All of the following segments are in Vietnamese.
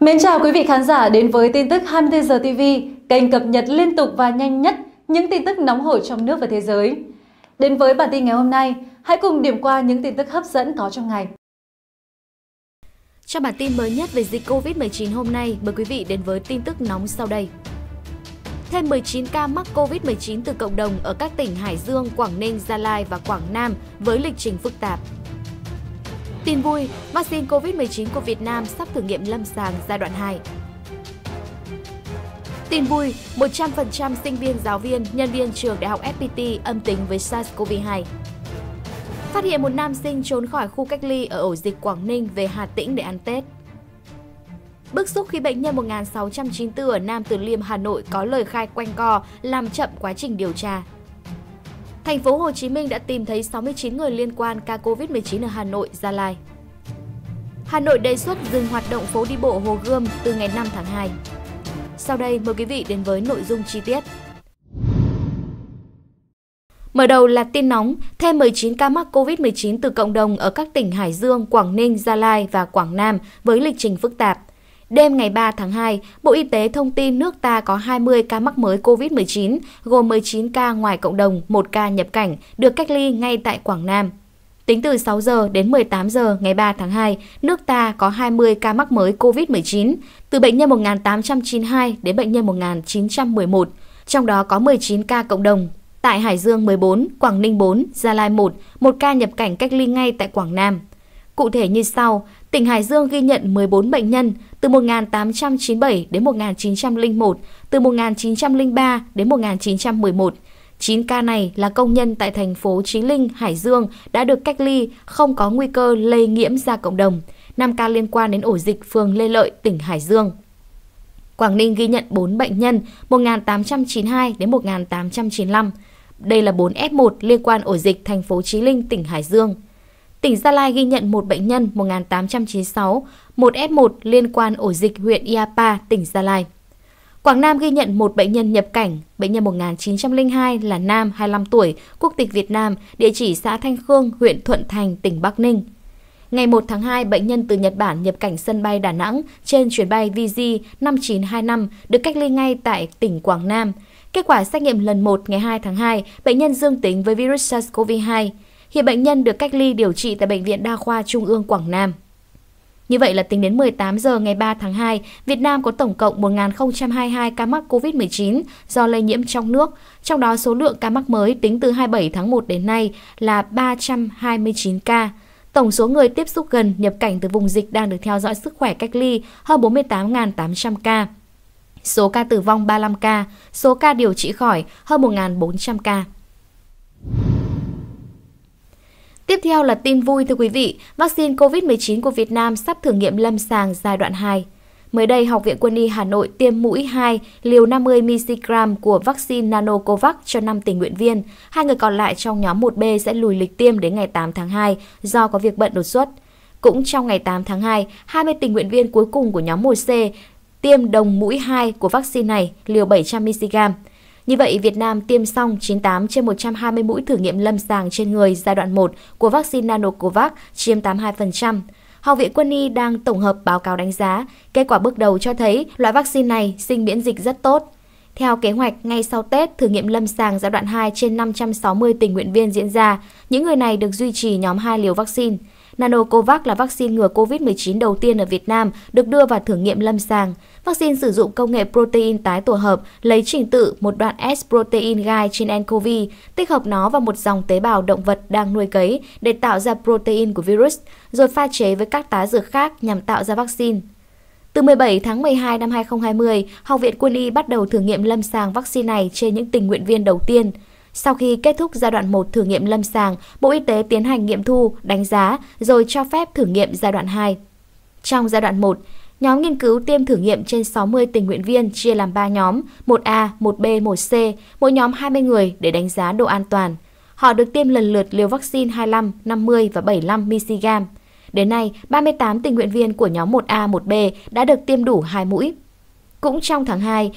Mến chào quý vị khán giả đến với tin tức 24 giờ TV, kênh cập nhật liên tục và nhanh nhất những tin tức nóng hổi trong nước và thế giới. Đến với bản tin ngày hôm nay, hãy cùng điểm qua những tin tức hấp dẫn có trong ngày. Trong bản tin mới nhất về dịch COVID-19 hôm nay, mời quý vị đến với tin tức nóng sau đây. Thêm 19 ca mắc COVID-19 từ cộng đồng ở các tỉnh Hải Dương, Quảng Ninh, Gia Lai và Quảng Nam với lịch trình phức tạp tin vui, vaccine COVID-19 của Việt Nam sắp thử nghiệm lâm sàng giai đoạn 2. Tin vui, 100% sinh viên, giáo viên, nhân viên trường đại học FPT âm tính với SARS-CoV-2. Phát hiện một nam sinh trốn khỏi khu cách ly ở ổ dịch Quảng Ninh về Hà Tĩnh để ăn Tết. Bức xúc khi bệnh nhân 1694 ở Nam Từ Liêm, Hà Nội có lời khai quanh co, làm chậm quá trình điều tra. Thành phố Hồ Chí Minh đã tìm thấy 69 người liên quan ca COVID-19 ở Hà Nội, Gia Lai. Hà Nội đề xuất dừng hoạt động phố đi bộ Hồ Gươm từ ngày 5 tháng 2. Sau đây mời quý vị đến với nội dung chi tiết. Mở đầu là tin nóng, thêm 19 ca mắc COVID-19 từ cộng đồng ở các tỉnh Hải Dương, Quảng Ninh, Gia Lai và Quảng Nam với lịch trình phức tạp. Đêm ngày 3 tháng 2, Bộ Y tế thông tin nước ta có 20 ca mắc mới COVID-19, gồm 19 ca ngoài cộng đồng, 1 ca nhập cảnh, được cách ly ngay tại Quảng Nam. Tính từ 6 giờ đến 18 giờ ngày 3 tháng 2, nước ta có 20 ca mắc mới COVID-19, từ bệnh nhân 1892 đến bệnh nhân 1911, trong đó có 19 ca cộng đồng. Tại Hải Dương 14, Quảng Ninh 4, Gia Lai 1, một ca nhập cảnh cách ly ngay tại Quảng Nam. Cụ thể như sau, Tỉnh Hải Dương ghi nhận 14 bệnh nhân từ 1897 đến 1901, từ 1903 đến 1911. 9 ca này là công nhân tại thành phố Chí Linh, Hải Dương đã được cách ly, không có nguy cơ lây nhiễm ra cộng đồng. 5 ca liên quan đến ổ dịch phường Lê Lợi, tỉnh Hải Dương. Quảng Ninh ghi nhận 4 bệnh nhân 1892 đến 1895. Đây là 4 F1 liên quan ổ dịch thành phố Chí Linh, tỉnh Hải Dương. Tỉnh Gia Lai ghi nhận một bệnh nhân 1896, một F1 liên quan ổ dịch huyện Iapa, tỉnh Gia Lai. Quảng Nam ghi nhận một bệnh nhân nhập cảnh, bệnh nhân 1902 là nam 25 tuổi, quốc tịch Việt Nam, địa chỉ xã Thanh Khương, huyện Thuận Thành, tỉnh Bắc Ninh. Ngày 1 tháng 2, bệnh nhân từ Nhật Bản nhập cảnh sân bay Đà Nẵng trên chuyến bay VZ 5925 được cách ly ngay tại tỉnh Quảng Nam. Kết quả xét nghiệm lần 1 ngày 2 tháng 2, bệnh nhân dương tính với virus SARS-CoV-2. Hiện bệnh nhân được cách ly điều trị tại Bệnh viện Đa khoa Trung ương Quảng Nam. Như vậy là tính đến 18 giờ ngày 3 tháng 2, Việt Nam có tổng cộng 1.022 ca mắc COVID-19 do lây nhiễm trong nước, trong đó số lượng ca mắc mới tính từ 27 tháng 1 đến nay là 329 ca. Tổng số người tiếp xúc gần nhập cảnh từ vùng dịch đang được theo dõi sức khỏe cách ly hơn 48.800 ca. Số ca tử vong 35 ca, số ca điều trị khỏi hơn 1.400 ca. Tiếp theo là tin vui thưa quý vị, vaccine COVID-19 của Việt Nam sắp thử nghiệm lâm sàng giai đoạn 2. Mới đây, Học viện Quân y Hà Nội tiêm mũi 2 liều 50mg của vaccine Nanocovax cho 5 tình nguyện viên. Hai người còn lại trong nhóm 1B sẽ lùi lịch tiêm đến ngày 8 tháng 2 do có việc bận đột xuất. Cũng trong ngày 8 tháng 2, 20 tình nguyện viên cuối cùng của nhóm 1C tiêm đồng mũi 2 của vaccine này liều 700mg. Như vậy, Việt Nam tiêm xong 98 trên 120 mũi thử nghiệm lâm sàng trên người giai đoạn 1 của vaccine Nanocovax chiếm 82%. Học viện Quân y đang tổng hợp báo cáo đánh giá, kết quả bước đầu cho thấy loại vaccine này sinh miễn dịch rất tốt. Theo kế hoạch, ngay sau Tết, thử nghiệm lâm sàng giai đoạn 2 trên 560 tình nguyện viên diễn ra. Những người này được duy trì nhóm 2 liều vaccine. Nanocovax là vaccine ngừa COVID-19 đầu tiên ở Việt Nam được đưa vào thử nghiệm lâm sàng. Vaccine sử dụng công nghệ protein tái tổ hợp, lấy trình tự một đoạn S-protein gai trên nCoV, tích hợp nó vào một dòng tế bào động vật đang nuôi cấy để tạo ra protein của virus, rồi pha chế với các tá dược khác nhằm tạo ra vaccine. Từ 17 tháng 12 năm 2020, Học viện Quân y bắt đầu thử nghiệm lâm sàng vaccine này trên những tình nguyện viên đầu tiên – sau khi kết thúc giai đoạn 1 thử nghiệm lâm sàng, Bộ Y tế tiến hành nghiệm thu, đánh giá rồi cho phép thử nghiệm giai đoạn 2. Trong giai đoạn 1, nhóm nghiên cứu tiêm thử nghiệm trên 60 tình nguyện viên chia làm 3 nhóm, 1A, 1B, 1C, mỗi nhóm 20 người để đánh giá độ an toàn. Họ được tiêm lần lượt liều vaccine 25, 50 và 75 mg. Đến nay, 38 tình nguyện viên của nhóm 1A, 1B đã được tiêm đủ 2 mũi. Cũng trong tháng 2,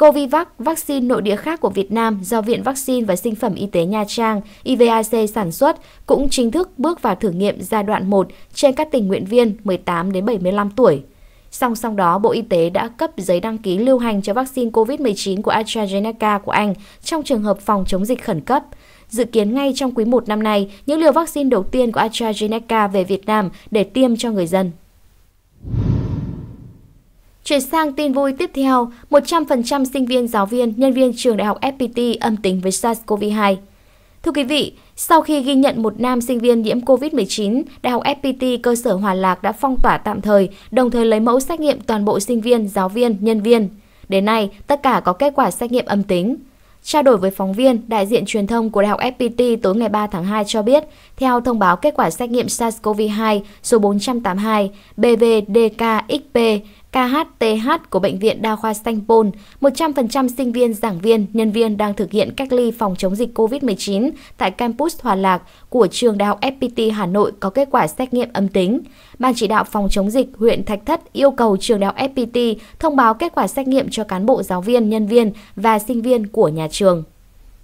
Covivac, vaccine nội địa khác của Việt Nam do Viện Vaccine và Sinh phẩm Y tế Nha Trang, (IVIC) sản xuất, cũng chính thức bước vào thử nghiệm giai đoạn 1 trên các tình nguyện viên 18 đến 75 tuổi. Song song đó, Bộ Y tế đã cấp giấy đăng ký lưu hành cho vaccine COVID-19 của AstraZeneca của Anh trong trường hợp phòng chống dịch khẩn cấp. Dự kiến ngay trong quý 1 năm nay, những liều vaccine đầu tiên của AstraZeneca về Việt Nam để tiêm cho người dân. Chuyển sang tin vui tiếp theo, 100% sinh viên, giáo viên, nhân viên trường đại học FPT âm tính với SARS-CoV-2. Thưa quý vị, sau khi ghi nhận một nam sinh viên nhiễm COVID-19, Đại học FPT cơ sở Hòa Lạc đã phong tỏa tạm thời, đồng thời lấy mẫu xét nghiệm toàn bộ sinh viên, giáo viên, nhân viên. Đến nay, tất cả có kết quả xét nghiệm âm tính. Trao đổi với phóng viên, đại diện truyền thông của Đại học FPT tối ngày 3 tháng 2 cho biết, theo thông báo kết quả xét nghiệm SARS-CoV-2 số 482 BVDKXP KHTH của Bệnh viện Đa khoa Sanh Pôn, 100% sinh viên, giảng viên, nhân viên đang thực hiện cách ly phòng chống dịch COVID-19 tại campus Hòa Lạc của trường Đại học FPT Hà Nội có kết quả xét nghiệm âm tính. Ban chỉ đạo phòng chống dịch huyện Thạch Thất yêu cầu trường Đại học FPT thông báo kết quả xét nghiệm cho cán bộ giáo viên, nhân viên và sinh viên của nhà trường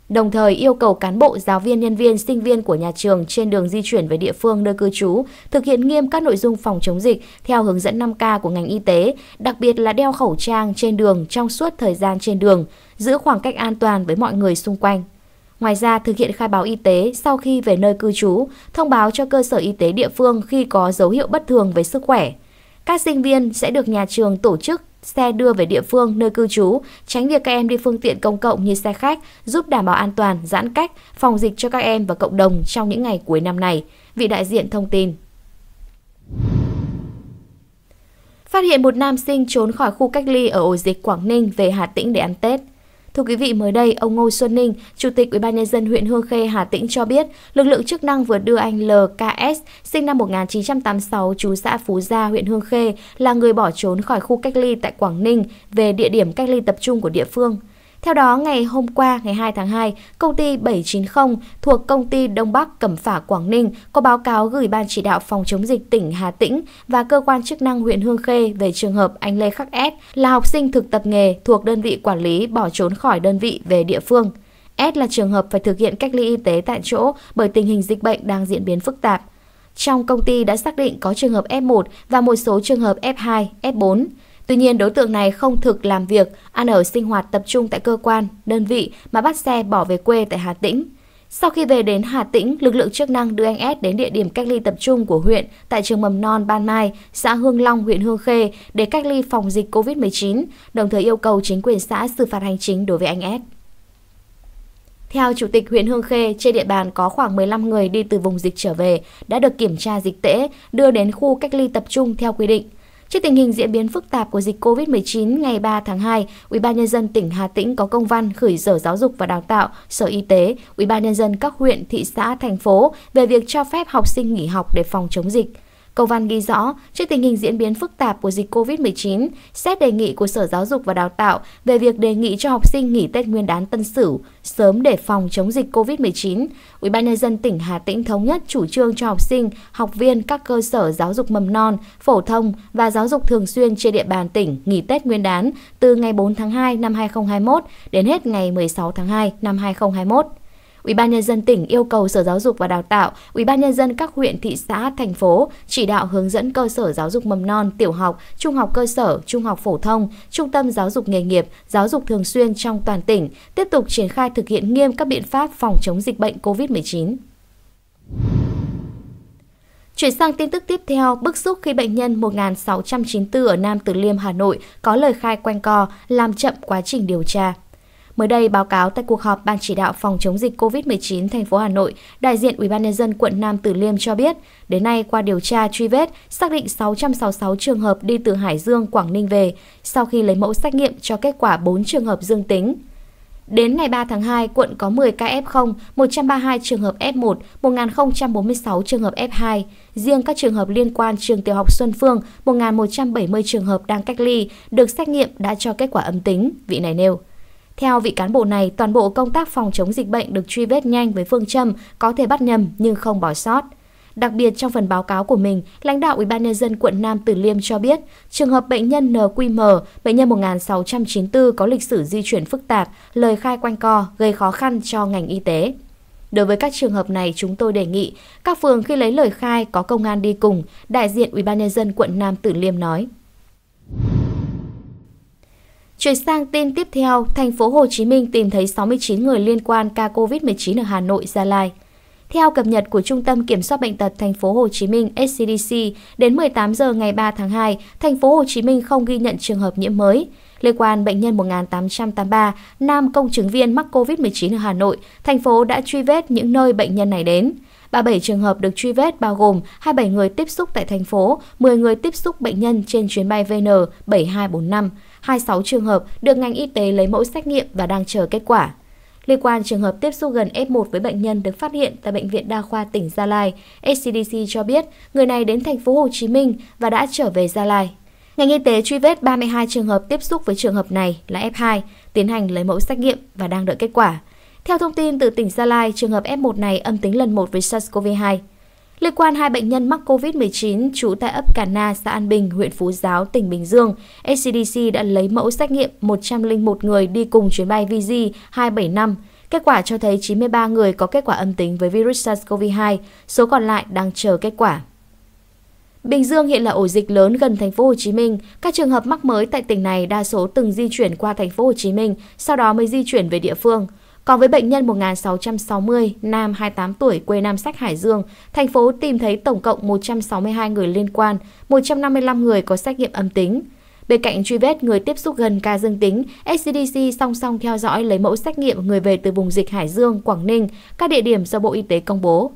đồng thời yêu cầu cán bộ, giáo viên, nhân viên, sinh viên của nhà trường trên đường di chuyển về địa phương nơi cư trú thực hiện nghiêm các nội dung phòng chống dịch theo hướng dẫn 5K của ngành y tế, đặc biệt là đeo khẩu trang trên đường trong suốt thời gian trên đường, giữ khoảng cách an toàn với mọi người xung quanh. Ngoài ra, thực hiện khai báo y tế sau khi về nơi cư trú, thông báo cho cơ sở y tế địa phương khi có dấu hiệu bất thường về sức khỏe. Các sinh viên sẽ được nhà trường tổ chức xe đưa về địa phương nơi cư trú, tránh việc các em đi phương tiện công cộng như xe khách, giúp đảm bảo an toàn, giãn cách, phòng dịch cho các em và cộng đồng trong những ngày cuối năm này, vị đại diện thông tin. Phát hiện một nam sinh trốn khỏi khu cách ly ở ổ dịch Quảng Ninh về Hà Tĩnh để ăn Tết. Thưa quý vị, mới đây, ông Ngô Xuân Ninh, Chủ tịch UBND huyện Hương Khê, Hà Tĩnh cho biết, lực lượng chức năng vừa đưa anh LKS, sinh năm 1986, chú xã Phú Gia, huyện Hương Khê, là người bỏ trốn khỏi khu cách ly tại Quảng Ninh về địa điểm cách ly tập trung của địa phương. Theo đó, ngày hôm qua, ngày 2 tháng 2, công ty 790 thuộc công ty Đông Bắc Cẩm Phả Quảng Ninh có báo cáo gửi Ban chỉ đạo phòng chống dịch tỉnh Hà Tĩnh và cơ quan chức năng huyện Hương Khê về trường hợp anh Lê Khắc S là học sinh thực tập nghề thuộc đơn vị quản lý bỏ trốn khỏi đơn vị về địa phương. S là trường hợp phải thực hiện cách ly y tế tại chỗ bởi tình hình dịch bệnh đang diễn biến phức tạp. Trong công ty đã xác định có trường hợp F1 và một số trường hợp F2, F4. Tuy nhiên đối tượng này không thực làm việc, ăn ở sinh hoạt tập trung tại cơ quan, đơn vị mà bắt xe bỏ về quê tại Hà Tĩnh. Sau khi về đến Hà Tĩnh, lực lượng chức năng đưa anh S đến địa điểm cách ly tập trung của huyện tại trường mầm non Ban Mai, xã Hương Long, huyện Hương Khê để cách ly phòng dịch COVID-19, đồng thời yêu cầu chính quyền xã xử phạt hành chính đối với anh S. Theo Chủ tịch huyện Hương Khê, trên địa bàn có khoảng 15 người đi từ vùng dịch trở về, đã được kiểm tra dịch tễ, đưa đến khu cách ly tập trung theo quy định. Trước tình hình diễn biến phức tạp của dịch COVID-19 ngày 3 tháng 2, UBND tỉnh Hà Tĩnh có công văn gửi Sở Giáo dục và Đào tạo, Sở Y tế, UBND các huyện, thị xã, thành phố về việc cho phép học sinh nghỉ học để phòng chống dịch. Cầu văn ghi rõ, trước tình hình diễn biến phức tạp của dịch COVID-19, xét đề nghị của Sở Giáo dục và Đào tạo về việc đề nghị cho học sinh nghỉ Tết Nguyên đán Tân Sửu sớm để phòng chống dịch COVID-19, Ủy ban Nhân dân tỉnh Hà Tĩnh thống nhất chủ trương cho học sinh, học viên các cơ sở giáo dục mầm non, phổ thông và giáo dục thường xuyên trên địa bàn tỉnh nghỉ Tết Nguyên đán từ ngày 4 tháng 2 năm 2021 đến hết ngày 16 tháng 2 năm 2021. Ủy ban Nhân dân tỉnh yêu cầu Sở Giáo dục và Đào tạo, Ủy ban Nhân dân các huyện, thị xã, thành phố chỉ đạo hướng dẫn cơ sở giáo dục mầm non, tiểu học, trung học cơ sở, trung học phổ thông, trung tâm giáo dục nghề nghiệp, giáo dục thường xuyên trong toàn tỉnh tiếp tục triển khai thực hiện nghiêm các biện pháp phòng chống dịch bệnh COVID-19. Chuyển sang tin tức tiếp theo, bức xúc khi bệnh nhân 1694 ở Nam Từ Liêm, Hà Nội có lời khai quanh co, làm chậm quá trình điều tra. Mới đây, báo cáo tại cuộc họp Ban chỉ đạo phòng chống dịch COVID-19 thành phố Hà Nội, đại diện UBND quận Nam Từ Liêm cho biết, đến nay qua điều tra truy vết, xác định 666 trường hợp đi từ Hải Dương, Quảng Ninh về, sau khi lấy mẫu xét nghiệm cho kết quả 4 trường hợp dương tính. Đến ngày 3 tháng 2, quận có 10 ca F0, 132 trường hợp F1, 1046 trường hợp F2. Riêng các trường hợp liên quan trường tiểu học Xuân Phương, 1170 trường hợp đang cách ly, được xét nghiệm đã cho kết quả âm tính, vị này nêu. Theo vị cán bộ này, toàn bộ công tác phòng chống dịch bệnh được truy vết nhanh với phương châm có thể bắt nhầm nhưng không bỏ sót. Đặc biệt trong phần báo cáo của mình, lãnh đạo UBND quận Nam Từ Liêm cho biết, trường hợp bệnh nhân NQM, bệnh nhân 1694 có lịch sử di chuyển phức tạp, lời khai quanh co, gây khó khăn cho ngành y tế. Đối với các trường hợp này, chúng tôi đề nghị các phường khi lấy lời khai có công an đi cùng, đại diện UBND quận Nam Tử Liêm nói. Chuyển sang tin tiếp theo, thành phố Hồ Chí Minh tìm thấy 69 người liên quan ca COVID-19 ở Hà Nội, Gia Lai. Theo cập nhật của Trung tâm Kiểm soát bệnh tật thành phố Hồ Chí Minh SCDC, đến 18 giờ ngày 3 tháng 2, thành phố Hồ Chí Minh không ghi nhận trường hợp nhiễm mới. Liên quan bệnh nhân 1883, nam công chứng viên mắc COVID-19 ở Hà Nội, thành phố đã truy vết những nơi bệnh nhân này đến. 37 trường hợp được truy vết bao gồm 27 người tiếp xúc tại thành phố, 10 người tiếp xúc bệnh nhân trên chuyến bay VN7245, 26 trường hợp được ngành y tế lấy mẫu xét nghiệm và đang chờ kết quả. Liên quan trường hợp tiếp xúc gần F1 với bệnh nhân được phát hiện tại bệnh viện đa khoa tỉnh Gia Lai, SCDC cho biết người này đến thành phố Hồ Chí Minh và đã trở về Gia Lai. Ngành y tế truy vết 32 trường hợp tiếp xúc với trường hợp này là F2, tiến hành lấy mẫu xét nghiệm và đang đợi kết quả. Theo thông tin từ tỉnh Gia Lai, trường hợp F1 này âm tính lần 1 với SARS-CoV-2. Liên quan hai bệnh nhân mắc COVID-19 trú tại ấp Cà Na, xã An Bình, huyện Phú Giáo, tỉnh Bình Dương, SCDC đã lấy mẫu xét nghiệm 101 người đi cùng chuyến bay VZ275. Kết quả cho thấy 93 người có kết quả âm tính với virus SARS-CoV-2, số còn lại đang chờ kết quả. Bình Dương hiện là ổ dịch lớn gần thành phố Hồ Chí Minh, các trường hợp mắc mới tại tỉnh này đa số từng di chuyển qua thành phố Hồ Chí Minh, sau đó mới di chuyển về địa phương. Còn với bệnh nhân 1660, nam 28 tuổi, quê Nam Sách Hải Dương, thành phố tìm thấy tổng cộng 162 người liên quan, 155 người có xét nghiệm âm tính. Bên cạnh truy vết người tiếp xúc gần ca dương tính, SCDC song song theo dõi lấy mẫu xét nghiệm người về từ vùng dịch Hải Dương, Quảng Ninh, các địa điểm do Bộ Y tế công bố.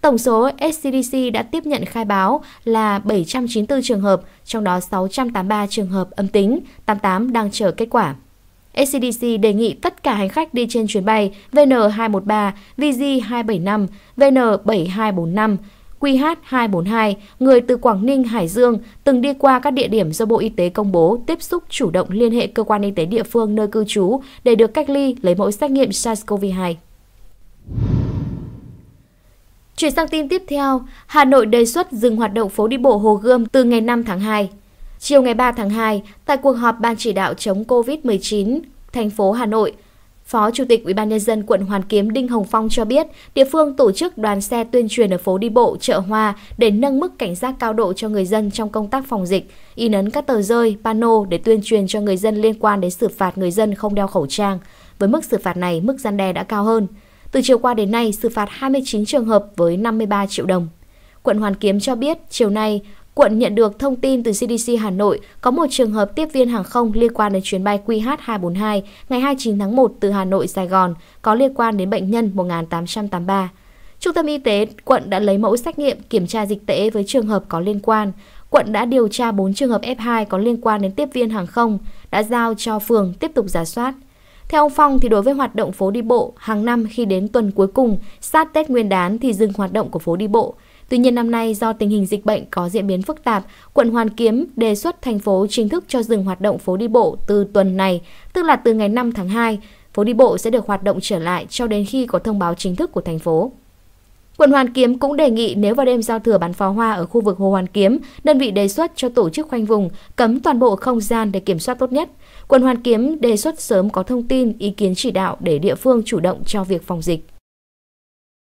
Tổng số SCDC đã tiếp nhận khai báo là 794 trường hợp, trong đó 683 trường hợp âm tính, 88 đang chờ kết quả. ACDC đề nghị tất cả hành khách đi trên chuyến bay VN213, VG275, VN7245, QH242, người từ Quảng Ninh, Hải Dương từng đi qua các địa điểm do Bộ Y tế công bố tiếp xúc chủ động liên hệ cơ quan y tế địa phương nơi cư trú để được cách ly lấy mẫu xét nghiệm SARS-CoV-2. Chuyển sang tin tiếp theo, Hà Nội đề xuất dừng hoạt động phố đi bộ Hồ Gươm từ ngày 5 tháng 2. Chiều ngày 3 tháng 2, tại cuộc họp Ban chỉ đạo chống COVID-19 thành phố Hà Nội, Phó Chủ tịch UBND quận Hoàn Kiếm Đinh Hồng Phong cho biết, địa phương tổ chức đoàn xe tuyên truyền ở phố đi bộ, chợ hoa để nâng mức cảnh giác cao độ cho người dân trong công tác phòng dịch, in ấn các tờ rơi, pano để tuyên truyền cho người dân liên quan đến xử phạt người dân không đeo khẩu trang. Với mức xử phạt này, mức gian đe đã cao hơn. Từ chiều qua đến nay, xử phạt 29 trường hợp với 53 triệu đồng. Quận Hoàn Kiếm cho biết, chiều nay, quận nhận được thông tin từ CDC Hà Nội có một trường hợp tiếp viên hàng không liên quan đến chuyến bay QH242 ngày 29 tháng 1 từ Hà Nội Sài Gòn có liên quan đến bệnh nhân 1883. Trung tâm y tế quận đã lấy mẫu xét nghiệm kiểm tra dịch tễ với trường hợp có liên quan. Quận đã điều tra 4 trường hợp F2 có liên quan đến tiếp viên hàng không, đã giao cho phường tiếp tục giả soát. Theo ông Phong thì đối với hoạt động phố đi bộ, hàng năm khi đến tuần cuối cùng sát Tết Nguyên đán thì dừng hoạt động của phố đi bộ. Tuy nhiên năm nay do tình hình dịch bệnh có diễn biến phức tạp, quận Hoàn Kiếm đề xuất thành phố chính thức cho dừng hoạt động phố đi bộ từ tuần này, tức là từ ngày 5 tháng 2. Phố đi bộ sẽ được hoạt động trở lại cho đến khi có thông báo chính thức của thành phố. Quận Hoàn Kiếm cũng đề nghị nếu vào đêm giao thừa bắn pháo hoa ở khu vực Hồ Hoàn Kiếm, đơn vị đề xuất cho tổ chức khoanh vùng, cấm toàn bộ không gian để kiểm soát tốt nhất. Quận Hoàn Kiếm đề xuất sớm có thông tin, ý kiến chỉ đạo để địa phương chủ động cho việc phòng dịch.